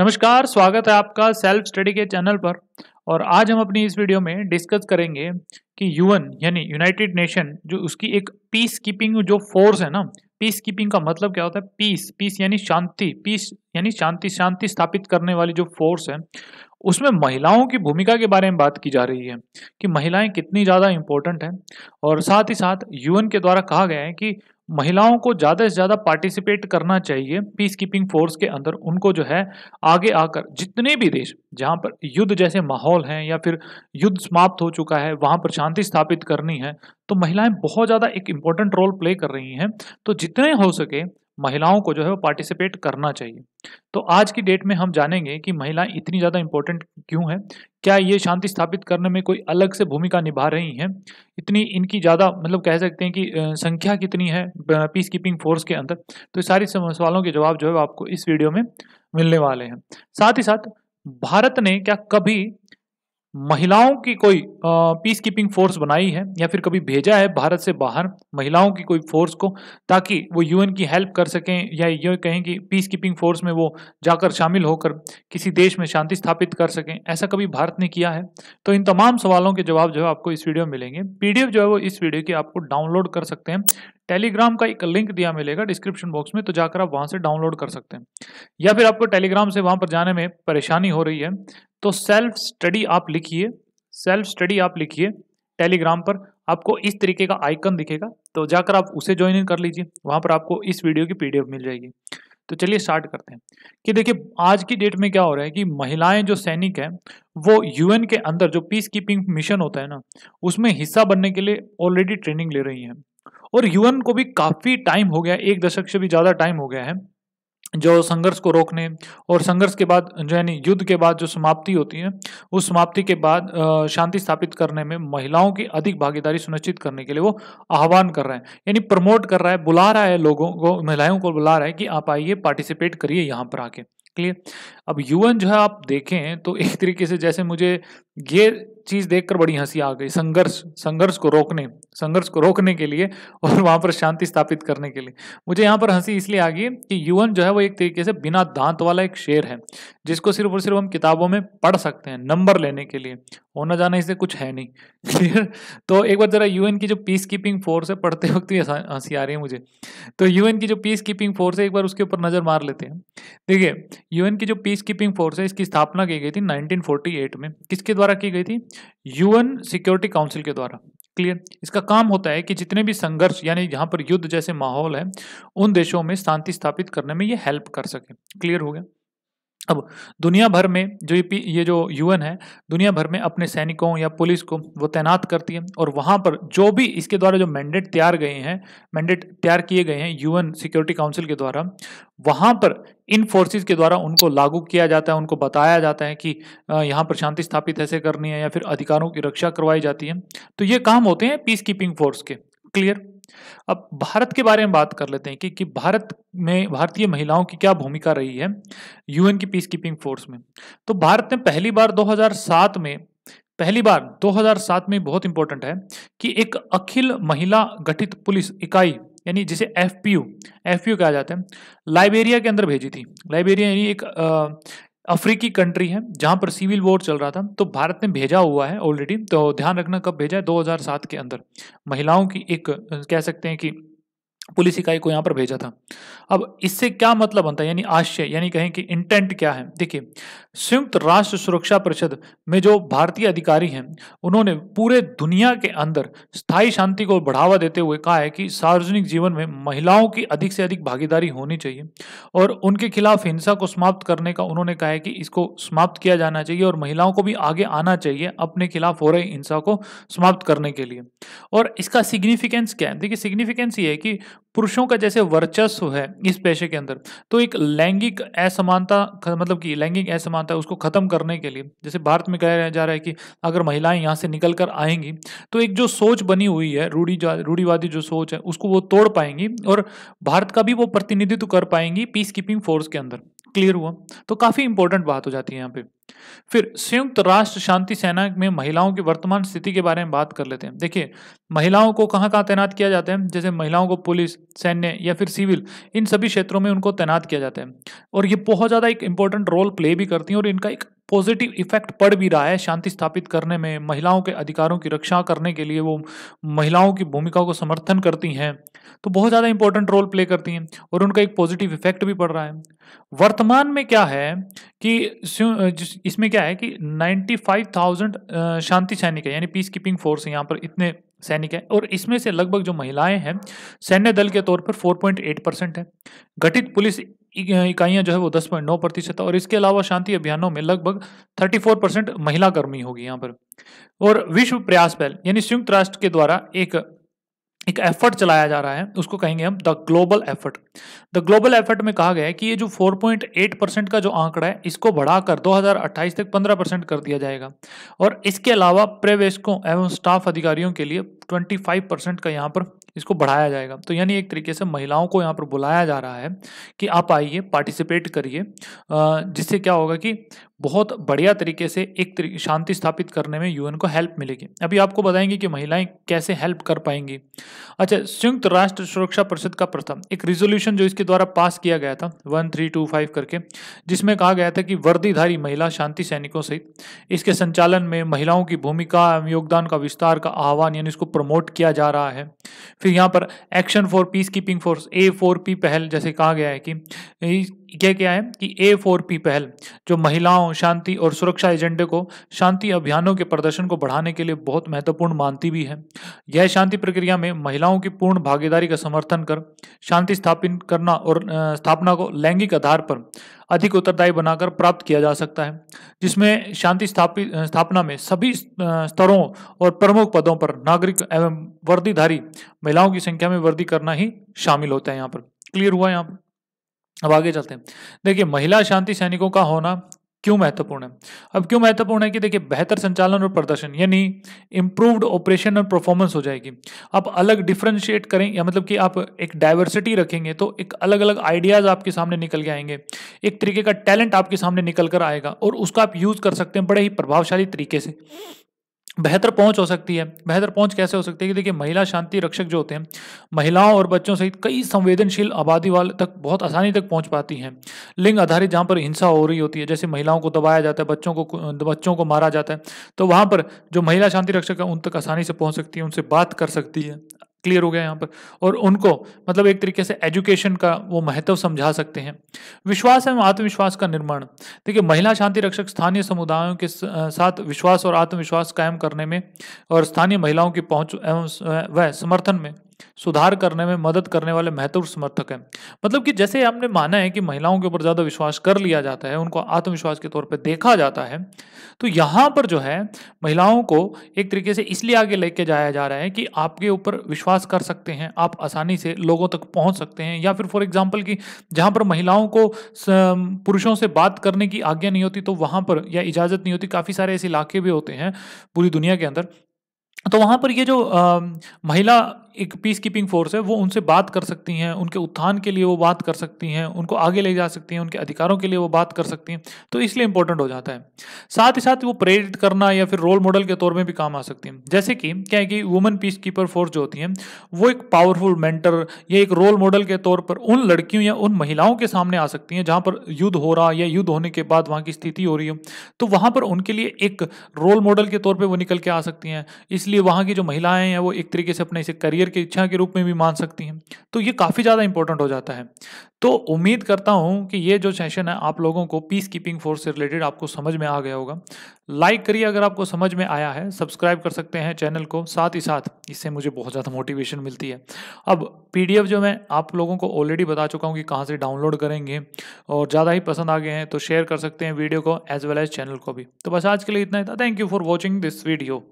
नमस्कार स्वागत है आपका सेल्फ स्टडी के चैनल पर और आज हम अपनी इस वीडियो में डिस्कस करेंगे कि यूएन यानी यूनाइटेड नेशन जो उसकी एक पीस कीपिंग जो फोर्स है ना पीस कीपिंग का मतलब क्या होता है पीस पीस यानी शांति पीस यानी शांति शांति स्थापित करने वाली जो फोर्स है उसमें महिलाओं की भूमिका के बारे में बात की जा रही है कि महिलाएं कितनी ज़्यादा इम्पोर्टेंट हैं और साथ ही साथ यूएन के द्वारा कहा गया है कि महिलाओं को ज़्यादा से ज़्यादा पार्टिसिपेट करना चाहिए पीस कीपिंग फोर्स के अंदर उनको जो है आगे आकर जितने भी देश जहाँ पर युद्ध जैसे माहौल हैं या फिर युद्ध समाप्त हो चुका है वहाँ पर शांति स्थापित करनी है तो महिलाएं बहुत ज़्यादा एक इम्पॉर्टेंट रोल प्ले कर रही हैं तो जितने हो सके महिलाओं को जो है वो पार्टिसिपेट करना चाहिए तो आज की डेट में हम जानेंगे कि महिलाएं इतनी ज़्यादा इंपॉर्टेंट क्यों हैं क्या ये शांति स्थापित करने में कोई अलग से भूमिका निभा रही हैं इतनी इनकी ज़्यादा मतलब कह सकते हैं कि संख्या कितनी है पीस कीपिंग फोर्स के अंदर तो सारे सवालों के जवाब जो है आपको इस वीडियो में मिलने वाले हैं साथ ही साथ भारत ने क्या कभी महिलाओं की कोई पीस कीपिंग फोर्स बनाई है या फिर कभी भेजा है भारत से बाहर महिलाओं की कोई फोर्स को ताकि वो यूएन की हेल्प कर सकें या ये कहें कि पीस कीपिंग फोर्स में वो जाकर शामिल होकर किसी देश में शांति स्थापित कर सकें ऐसा कभी भारत ने किया है तो इन तमाम सवालों के जवाब जो है आपको इस वीडियो में मिलेंगे पी जो है वो इस वीडियो की आपको डाउनलोड कर सकते हैं टेलीग्राम का एक लिंक दिया मिलेगा डिस्क्रिप्शन बॉक्स में तो जाकर आप वहाँ से डाउनलोड कर सकते हैं या फिर आपको टेलीग्राम से वहाँ पर जाने में परेशानी हो रही है तो सेल्फ स्टडी आप लिखिए सेल्फ स्टडी आप लिखिए टेलीग्राम पर आपको इस तरीके का आइकन दिखेगा तो जाकर आप उसे ज्वाइन इन कर लीजिए वहाँ पर आपको इस वीडियो की पी मिल जाएगी तो चलिए स्टार्ट करते हैं कि देखिए आज की डेट में क्या हो रहा है कि महिलाएं जो सैनिक हैं वो यूएन के अंदर जो पीस कीपिंग मिशन होता है ना उसमें हिस्सा बनने के लिए ऑलरेडी ट्रेनिंग ले रही हैं और यूएन को भी काफ़ी टाइम हो गया एक दशक से भी ज़्यादा टाइम हो गया है जो संघर्ष को रोकने और संघर्ष के बाद जो यानी युद्ध के बाद जो समाप्ति होती है उस समाप्ति के बाद शांति स्थापित करने में महिलाओं की अधिक भागीदारी सुनिश्चित करने के लिए वो आह्वान कर रहे हैं यानी प्रमोट कर रहा है बुला रहा है लोगों को महिलाओं को बुला रहा है कि आप आइए पार्टिसिपेट करिए यहाँ पर आके क्लियर अब यूएन जो है आप देखें तो एक तरीके से जैसे मुझे ये चीज देखकर बड़ी हंसी आ गई संघर्ष संघर्ष को रोकने संघर्ष को रोकने के लिए और वहां पर शांति स्थापित करने के लिए मुझे यहाँ पर हंसी इसलिए आ गई कि यूएन जो है वो एक तरीके से बिना दांत वाला एक शेर है जिसको सिर्फ और सिर्फ हम किताबों में पढ़ सकते हैं नंबर लेने के लिए होना जाना इससे कुछ है नहीं क्लियर तो एक बार जरा यूएन की जो पीस कीपिंग फोर्स है पढ़ते वक्त ही हंसी आ रही है मुझे तो यूएन की जो पीस कीपिंग फोर्स है एक बार उसके ऊपर नजर मार लेते हैं देखिए यूएन की जो पीस कीपिंग फोर्स है इसकी स्थापना की गई थी नाइनटीन में किसके द्वारा द्वारा की गई थी यूएन सिक्योरिटी काउंसिल के द्वारा क्लियर इसका काम होता है कि जितने भी संघर्ष यानी जहां पर युद्ध जैसे माहौल है उन देशों में शांति स्थापित करने में ये हेल्प कर सके क्लियर हो गया अब दुनिया भर में जो ये ये जो यूएन है दुनिया भर में अपने सैनिकों या पुलिस को वो तैनात करती है और वहाँ पर जो भी इसके द्वारा जो मैंडेट तैयार गए हैं मैंडेट तैयार किए गए हैं यूएन सिक्योरिटी काउंसिल के द्वारा वहाँ पर इन फोर्सेस के द्वारा उनको लागू किया जाता है उनको बताया जाता है कि यहाँ पर शांति स्थापित ऐसे करनी है या फिर अधिकारों की रक्षा करवाई जाती है तो ये काम होते हैं पीस कीपिंग फोर्स के क्लियर अब भारत के बारे में बात कर लेते हैं कि, कि भारत में भारतीय महिलाओं की क्या भूमिका रही है यूएन की पीस कीपिंग फोर्स में तो भारत ने पहली बार 2007 में पहली बार 2007 में बहुत इंपॉर्टेंट है कि एक अखिल महिला गठित पुलिस इकाई यानी जिसे एफ पी कहा जाता है लाइबेरिया के अंदर भेजी थी लाइबेरिया यानी एक अफ्रीकी कंट्री है जहां पर सिविल वॉर चल रहा था तो भारत ने भेजा हुआ है ऑलरेडी तो ध्यान रखना कब भेजा है 2007 के अंदर महिलाओं की एक कह सकते हैं कि पुलिस इकाई को यहाँ पर भेजा था अब इससे क्या मतलब बनता है यानी आशय यानी कहें कि इंटेंट क्या है देखिए संयुक्त राष्ट्र सुरक्षा परिषद में जो भारतीय अधिकारी हैं उन्होंने पूरे दुनिया के अंदर स्थायी शांति को बढ़ावा देते हुए कहा है कि सार्वजनिक जीवन में महिलाओं की अधिक से अधिक भागीदारी होनी चाहिए और उनके खिलाफ हिंसा को समाप्त करने का उन्होंने कहा है कि इसको समाप्त किया जाना चाहिए और महिलाओं को भी आगे आना चाहिए अपने खिलाफ हो रही हिंसा को समाप्त करने के लिए और इसका सिग्निफिकेंस क्या है देखिए सिग्निफिकेंस ये है कि पुरुषों का जैसे वर्चस्व है इस पेशे के अंदर तो एक लैंगिक असमानता मतलब कि लैंगिक असमानता उसको ख़त्म करने के लिए जैसे भारत में कहा जा रहा है कि अगर महिलाएं यहाँ से निकल कर आएंगी तो एक जो सोच बनी हुई है रूढ़ी रूढ़ीवादी जो सोच है उसको वो तोड़ पाएंगी और भारत का भी वो प्रतिनिधित्व कर पाएंगी पीस कीपिंग फोर्स के अंदर क्लियर हुआ तो काफ़ी इंपॉर्टेंट बात हो जाती है यहाँ पे फिर संयुक्त राष्ट्र शांति सेना में महिलाओं की वर्तमान स्थिति के बारे में बात कर लेते हैं देखिए महिलाओं को कहाँ कहाँ तैनात किया जाता है जैसे महिलाओं को पुलिस सैन्य या फिर सिविल इन सभी क्षेत्रों में उनको तैनात किया जाता है और ये बहुत ज़्यादा एक इंपॉर्टेंट रोल प्ले भी करती हैं और इनका एक पॉजिटिव इफेक्ट पड़ भी रहा है शांति स्थापित करने में महिलाओं के अधिकारों की रक्षा करने के लिए वो महिलाओं की भूमिका को समर्थन करती हैं तो बहुत ज़्यादा इंपॉर्टेंट रोल प्ले करती हैं और उनका एक पॉजिटिव इफेक्ट भी पड़ रहा है वर्तमान में क्या है कि इसमें क्या है कि 95,000 शांति सैनिक है यानी पीस कीपिंग फोर्स यहाँ पर इतने सैनिक है और इसमें से लगभग जो महिलाएं हैं सैन्य दल के तौर पर 4.8 परसेंट है गठित पुलिस इकाइयां जो है वो दस पॉइंट नौ प्रतिशत और इसके अलावा शांति अभियानों में लगभग थर्टी फोर परसेंट महिला कर्मी होगी यहाँ पर और विश्व प्रयास पहल यानी संयुक्त राष्ट्र के द्वारा एक एक एफर्ट चलाया जा रहा है उसको कहेंगे हम the global effort the global effort में कहा गया है कि ये जो 4.8 परसेंट का जो आंकड़ा है इसको बढ़ाकर 2028 तक 15 परसेंट कर दिया जाएगा और इसके अलावा प्रवेशकों एवं स्टाफ अधिकारियों के लिए 25 परसेंट का यहाँ पर इसको बढ़ाया जाएगा तो यानी एक तरीके से महिलाओं को यहाँ पर बुलाया जा रहा है कि आप आइए पार्टिसिपेट करिए जिससे क्या होगा कि बहुत बढ़िया तरीके से एक शांति स्थापित करने में यूएन को हेल्प मिलेगी अभी आपको बताएंगे कि महिलाएं कैसे हेल्प कर पाएंगी अच्छा संयुक्त राष्ट्र सुरक्षा परिषद का प्रथम एक रिजोल्यूशन जो इसके द्वारा पास किया गया था वन थ्री टू फाइव करके जिसमें कहा गया था कि वर्दीधारी महिला शांति सैनिकों सहित इसके संचालन में महिलाओं की भूमिका एवं योगदान का विस्तार का आह्वान यानी इसको प्रमोट किया जा रहा है फिर यहाँ पर action for peace keeping force A four P पहल जैसे कहा गया है कि क्या क्या है कि ए फोर पी पहल जो महिलाओं शांति और सुरक्षा एजेंडे को शांति अभियानों के प्रदर्शन को बढ़ाने के लिए बहुत महत्वपूर्ण मानती भी है यह शांति प्रक्रिया में महिलाओं की पूर्ण भागीदारी का समर्थन कर शांति स्थापित करना और स्थापना को लैंगिक आधार पर अधिक उत्तरदायी बनाकर प्राप्त किया जा सकता है जिसमें शांति स्थापित स्थापना में सभी स्तरों और प्रमुख पदों पर नागरिक एवं वर्दीधारी महिलाओं की संख्या में वृद्धि करना ही शामिल होता है यहाँ पर क्लियर हुआ यहाँ पर अब आगे चलते हैं देखिए महिला शांति सैनिकों का होना क्यों महत्वपूर्ण है अब क्यों महत्वपूर्ण है कि देखिए बेहतर संचालन और प्रदर्शन यानी इम्प्रूव्ड ऑपरेशन और परफॉर्मेंस हो जाएगी आप अलग डिफ्रेंशिएट करें या मतलब कि आप एक डाइवर्सिटी रखेंगे तो एक अलग अलग आइडियाज़ आपके सामने निकल के आएंगे एक तरीके का टैलेंट आपके सामने निकल कर आएगा और उसका आप यूज़ कर सकते हैं बड़े ही प्रभावशाली तरीके से बेहतर पहुंच हो सकती है बेहतर पहुंच कैसे हो सकती है कि देखिए महिला शांति रक्षक जो होते हैं महिलाओं और बच्चों सहित कई संवेदनशील आबादी वाले तक बहुत आसानी तक पहुंच पाती हैं लिंग आधारित जहां पर हिंसा हो रही होती है जैसे महिलाओं को दबाया जाता है बच्चों को बच्चों को मारा जाता है तो वहां पर जो महिला शांति रक्षक है उन तक आसानी से पहुँच सकती है उनसे बात कर सकती है क्लियर हो गया यहाँ पर और उनको मतलब एक तरीके से एजुकेशन का वो महत्व समझा सकते हैं विश्वास एवं आत्मविश्वास का निर्माण देखिए महिला शांति रक्षक स्थानीय समुदायों के साथ विश्वास और आत्मविश्वास कायम करने में और स्थानीय महिलाओं की पहुंच एवं वह समर्थन में सुधार करने में मदद करने वाले महत्वपूर्ण समर्थक हैं मतलब कि जैसे हमने माना है कि महिलाओं के ऊपर ज़्यादा विश्वास कर लिया जाता है उनको आत्मविश्वास के तौर पर देखा जाता है तो यहाँ पर जो है महिलाओं को एक तरीके से इसलिए आगे लेके जाया जा रहा है कि आपके ऊपर विश्वास कर सकते हैं आप आसानी से लोगों तक पहुँच सकते हैं या फिर फॉर एग्जाम्पल कि जहाँ पर महिलाओं को पुरुषों से बात करने की आज्ञा नहीं होती तो वहाँ पर या इजाज़त नहीं होती काफ़ी सारे ऐसे इलाके भी होते हैं पूरी दुनिया के अंदर तो वहाँ पर ये जो आ, महिला एक पीस कीपिंग फोर्स है वो उनसे बात कर सकती हैं उनके उत्थान के लिए वो बात कर सकती हैं उनको आगे ले जा सकती हैं उनके अधिकारों के लिए वो बात कर सकती हैं तो इसलिए इंपॉर्टेंट हो जाता है साथ ही साथ वो प्रेरित करना या फिर रोल मॉडल के तौर में भी काम आ सकती हैं जैसे कि क्या है कि वुमेन पीस कीपर फोर्स जो होती हैं वो एक पावरफुल मेंटर या एक रोल मॉडल के तौर पर उन लड़कियों या उन महिलाओं के सामने आ सकती हैं जहाँ पर युद्ध हो रहा या युद्ध होने के बाद वहाँ की स्थिति हो रही हो तो वहाँ पर उनके लिए एक रोल मॉडल के तौर पर वो निकल के आ सकती हैं इसलिए वहाँ की जो महिलाएं हैं वो एक तरीके से अपने इसे करियर करियर की इच्छा के रूप में भी मान सकती हैं तो ये काफ़ी ज़्यादा इंपॉर्टेंट हो जाता है तो उम्मीद करता हूँ कि ये जो सेशन है आप लोगों को पीस कीपिंग फोर्स से रिलेटेड आपको समझ में आ गया होगा लाइक करिए अगर आपको समझ में आया है सब्सक्राइब कर सकते हैं चैनल को साथ ही साथ इससे मुझे बहुत ज़्यादा मोटिवेशन मिलती है अब पीडीएफ जो मैं आप लोगों को ऑलरेडी बता चुका हूँ कि कहाँ से डाउनलोड करेंगे और ज़्यादा ही पसंद आ गए हैं तो शेयर कर सकते हैं वीडियो को एज वेल एज चैनल को भी तो बस आज के लिए इतना ही था thank you for watching this video